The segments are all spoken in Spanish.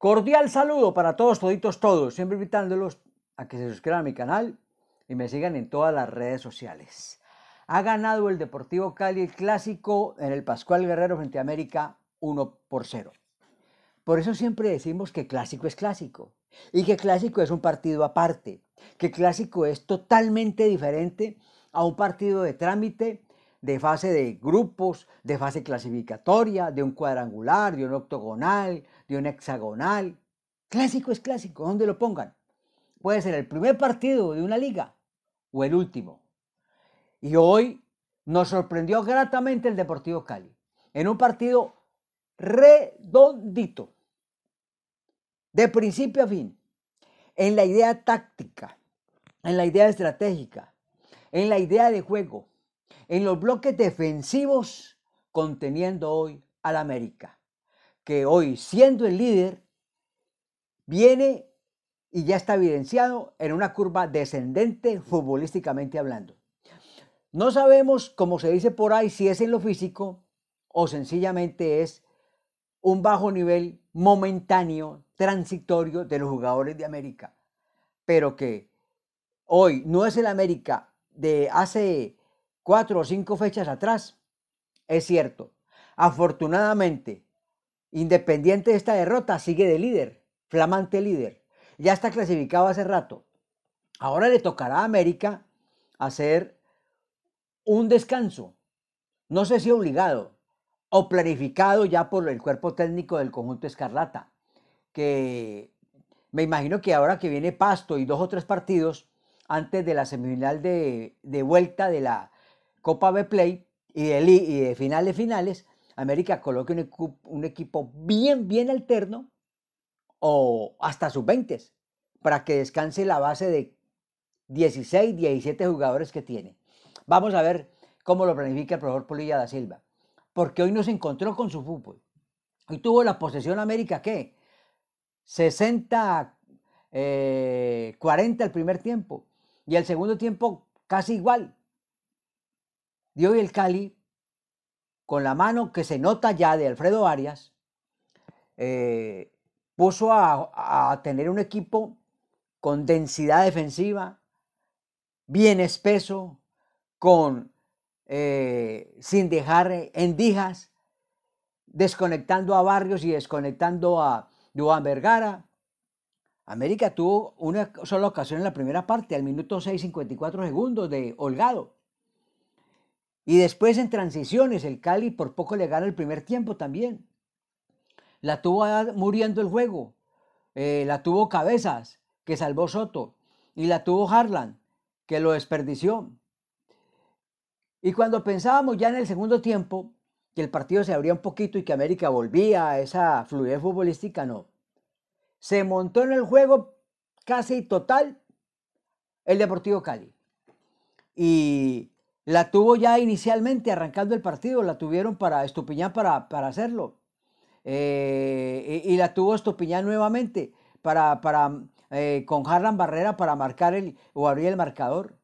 Cordial saludo para todos, toditos, todos. Siempre invitándolos a que se suscriban a mi canal y me sigan en todas las redes sociales. Ha ganado el Deportivo Cali el clásico en el Pascual Guerrero frente a América 1 por 0. Por eso siempre decimos que clásico es clásico y que clásico es un partido aparte, que clásico es totalmente diferente a un partido de trámite de fase de grupos, de fase clasificatoria, de un cuadrangular, de un octogonal, de un hexagonal. Clásico es clásico, donde lo pongan. Puede ser el primer partido de una liga o el último. Y hoy nos sorprendió gratamente el Deportivo Cali, en un partido redondito, de principio a fin, en la idea táctica, en la idea estratégica, en la idea de juego, en los bloques defensivos conteniendo hoy al América, que hoy siendo el líder viene y ya está evidenciado en una curva descendente futbolísticamente hablando. No sabemos, como se dice por ahí, si es en lo físico o sencillamente es un bajo nivel momentáneo, transitorio de los jugadores de América, pero que hoy no es el América de hace cuatro o cinco fechas atrás. Es cierto. Afortunadamente, Independiente de esta derrota, sigue de líder, flamante líder. Ya está clasificado hace rato. Ahora le tocará a América hacer un descanso. No sé si obligado o planificado ya por el cuerpo técnico del conjunto Escarlata, que me imagino que ahora que viene Pasto y dos o tres partidos antes de la semifinal de, de vuelta de la Copa B Play y de finales finales, América coloque un, equipo, bien, bien alterno o hasta sus 20 para que descanse la base de 16, 17 jugadores que tiene. Vamos a ver cómo lo planifica el profesor Polilla da Silva, porque hoy nos encontró con su fútbol. Hoy tuvo la posesión América, ¿qué? 60, 40 eh, el primer tiempo y el segundo tiempo casi igual, hoy el Cali con la mano que se nota ya de Alfredo Arias, eh, puso a, tener un equipo con densidad defensiva, bien espeso, con, eh, sin dejar endijas, desconectando a Barrios y desconectando a Duan Vergara. América tuvo una sola ocasión en la primera parte, al minuto 6.54 segundos de Holgado. Y después en transiciones, el Cali por poco le gana el primer tiempo también. La tuvo muriendo el juego. Eh, la tuvo Cabezas, que salvó Soto. Y la tuvo Harlan, que lo desperdició. Y cuando pensábamos ya en el segundo tiempo que el partido se abría un poquito y que América volvía a esa fluidez futbolística, no. Se montó en el juego casi total el Deportivo Cali. Y la tuvo ya inicialmente arrancando el partido, la tuvieron para estupiñar para, hacerlo. Eh, y, la tuvo Estupiñán nuevamente para, eh, con Harlan Barrera para marcar el, o abrir el marcador.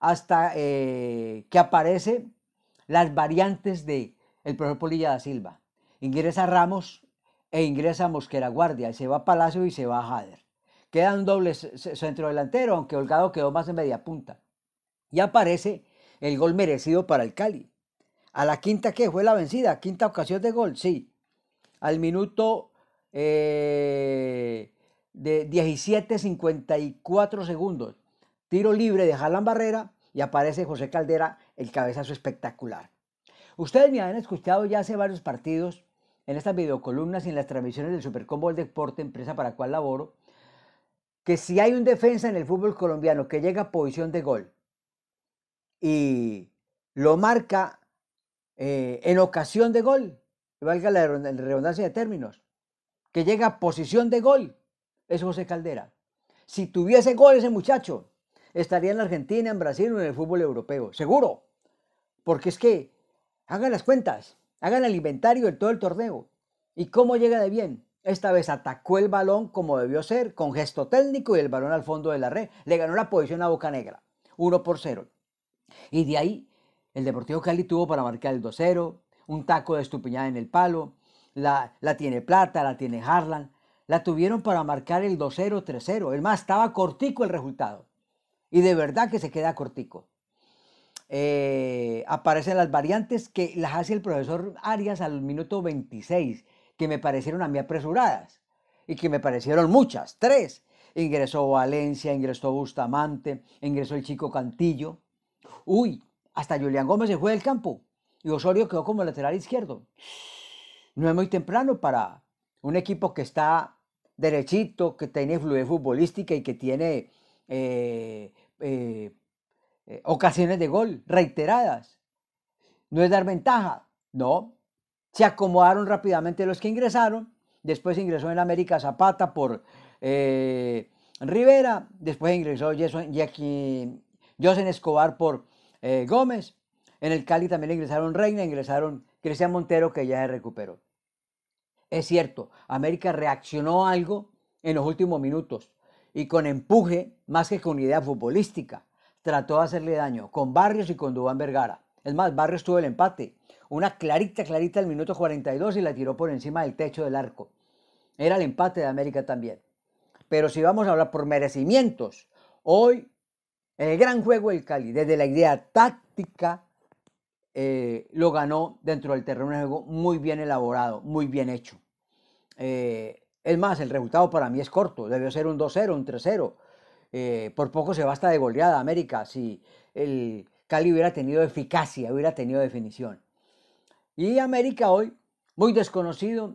Hasta eh, que aparece las variantes de el profesor Polilla da Silva. Ingresa Ramos e ingresa Mosquera Guardia, se va Palacio y se va Jader. Queda un doble centro delantero, aunque Holgado quedó más en media punta. Y aparece el gol merecido para el Cali. A la quinta que fue la vencida, quinta ocasión de gol, sí. Al minuto eh, de 17.54 segundos, tiro libre de Jalan Barrera y aparece José Caldera, el cabezazo espectacular. Ustedes me han escuchado ya hace varios partidos en estas videocolumnas y en las transmisiones del Supercombo de Deporte, empresa para la cual laboro, que si hay un defensa en el fútbol colombiano que llega a posición de gol y lo marca eh, en ocasión de gol, valga la redundancia de términos, que llega a posición de gol, es José Caldera. Si tuviese gol ese muchacho, estaría en la Argentina, en Brasil o en el fútbol europeo, seguro. Porque es que hagan las cuentas, hagan el inventario de todo el torneo. ¿Y cómo llega de bien? Esta vez atacó el balón como debió ser, con gesto técnico y el balón al fondo de la red. Le ganó la posición a Boca Negra, 1 por 0. Y de ahí, el Deportivo Cali tuvo para marcar el 2-0, un taco de estupiñada en el palo, la, tiene Plata, la tiene Harlan, la tuvieron para marcar el 2-0, 3-0. El más, estaba cortico el resultado. Y de verdad que se queda cortico. Eh, aparecen las variantes que las hace el profesor Arias al minuto 26, que me parecieron a mí apresuradas y que me parecieron muchas, tres. Ingresó Valencia, ingresó Bustamante, ingresó el chico Cantillo, Uy, hasta Julián Gómez se fue del campo y Osorio quedó como lateral izquierdo. No es muy temprano para un equipo que está derechito, que tiene fluidez futbolística y que tiene eh, eh, eh, ocasiones de gol reiteradas. No es dar ventaja, no. Se acomodaron rápidamente los que ingresaron. Después ingresó en América Zapata por Rivera. Después ingresó Jason, Escobar por eh, Gómez. En el Cali también ingresaron Reina, ingresaron Cristian Montero, que ya se recuperó. Es cierto, América reaccionó algo en los últimos minutos y con empuje, más que con idea futbolística, trató de hacerle daño con Barrios y con Dubán Vergara. Es más, Barrios tuvo el empate. Una clarita, clarita al minuto 42 y la tiró por encima del techo del arco. Era el empate de América también. Pero si vamos a hablar por merecimientos, hoy el gran juego el Cali, desde la idea táctica, eh, lo ganó dentro del terreno de juego muy bien elaborado, muy bien hecho. Eh, es más, el resultado para mí es corto, debió ser un 2-0, un 3-0. Eh, por poco se basta de goleada América si el Cali hubiera tenido eficacia, hubiera tenido definición. Y América hoy, muy desconocido,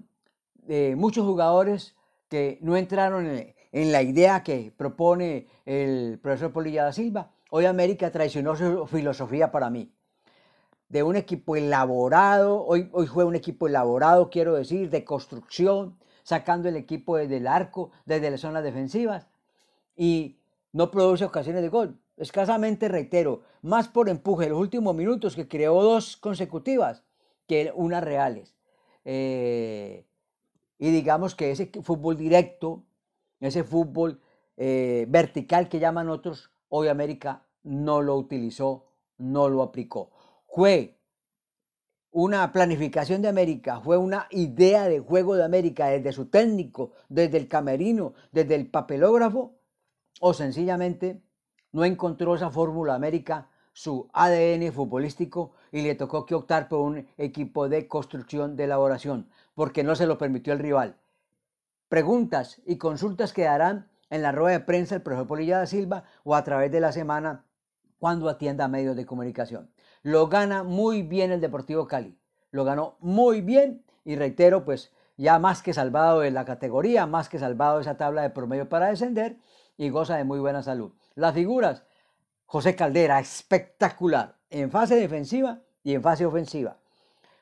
muchos jugadores que no entraron en, el en la idea que propone el profesor Polilla da Silva, hoy América traicionó su filosofía para mí. De un equipo elaborado, hoy, hoy fue un equipo elaborado, quiero decir, de construcción, sacando el equipo desde el arco, desde las zonas defensivas, y no produce ocasiones de gol. Escasamente, reitero, más por empuje en los últimos minutos, que creó dos consecutivas, que unas reales. Eh, y digamos que ese fútbol directo ese fútbol eh, vertical que llaman otros, hoy América no lo utilizó, no lo aplicó. Fue una planificación de América, fue una idea de juego de América desde su técnico, desde el camerino, desde el papelógrafo, o sencillamente no encontró esa fórmula América, su ADN futbolístico y le tocó que optar por un equipo de construcción, de elaboración, porque no se lo permitió el rival preguntas y consultas quedarán en la rueda de prensa el profesor Polilla da Silva o a través de la semana cuando atienda a medios de comunicación. Lo gana muy bien el Deportivo Cali. Lo ganó muy bien y reitero, pues ya más que salvado de la categoría, más que salvado de esa tabla de promedio para descender y goza de muy buena salud. Las figuras, José Caldera, espectacular en fase defensiva y en fase ofensiva.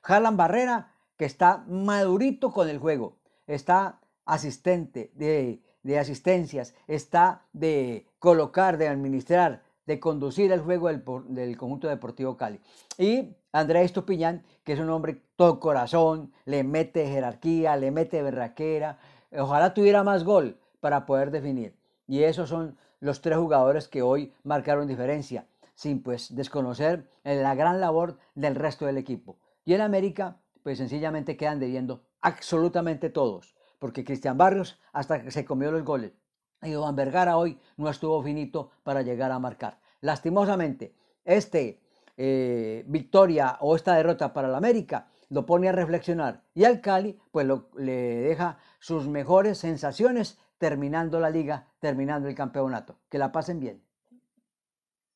Harlan Barrera, que está madurito con el juego, está asistente, de, asistencias, está de colocar, de administrar, de conducir el juego del, conjunto deportivo Cali. Y Andrés Tupiñán, que es un hombre todo corazón, le mete jerarquía, le mete berraquera. Ojalá tuviera más gol para poder definir. Y esos son los tres jugadores que hoy marcaron diferencia, sin pues desconocer la gran labor del resto del equipo. Y en América, pues sencillamente quedan debiendo absolutamente todos porque Cristian Barrios hasta que se comió los goles. Y Juan Vergara hoy no estuvo finito para llegar a marcar. Lastimosamente, este eh, victoria o esta derrota para el América lo pone a reflexionar y al Cali pues lo, le deja sus mejores sensaciones terminando la liga, terminando el campeonato. Que la pasen bien.